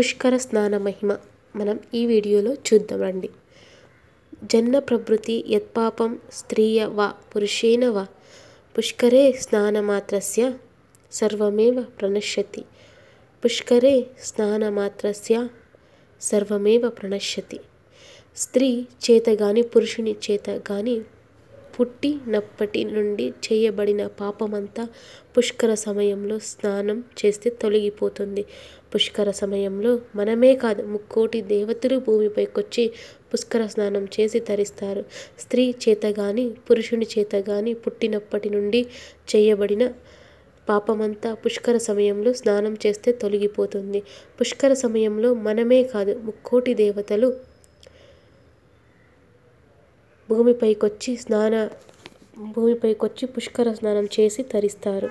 పుష్కర స్నాన మహిమ మనం ఈ వీడియోలో చూద్దామండి జన్న ప్రభృతి యత్పాపం స్త్రీయ వా పురుషేణ వా పుష్కరే స్నానమాత్రస్య సర్వమేవ ప్రణశ్యతి పుష్కరే స్నానమాత్రస్య సర్వమేవ ప్రణశ్యతి స్త్రీ చేత కానీ పురుషుని చేత కానీ పుట్టినప్పటి నుండి చేయబడిన పాపమంతా పుష్కర సమయంలో స్నానం చేస్తే తొలగిపోతుంది పుష్కర సమయంలో మనమే కాదు ముక్కోటి దేవతలు భూమిపైకొచ్చి పుష్కర స్నానం చేసి తరిస్తారు స్త్రీ చేత గాని పురుషుని చేత గాని పుట్టినప్పటి నుండి చేయబడిన పాపమంతా పుష్కర సమయంలో స్నానం చేస్తే తొలగిపోతుంది పుష్కర సమయంలో మనమే కాదు ముక్కోటి దేవతలు భూమిపైకొచ్చి స్నాన భూమిపైకొచ్చి పుష్కర స్నానం చేసి తరిస్తారు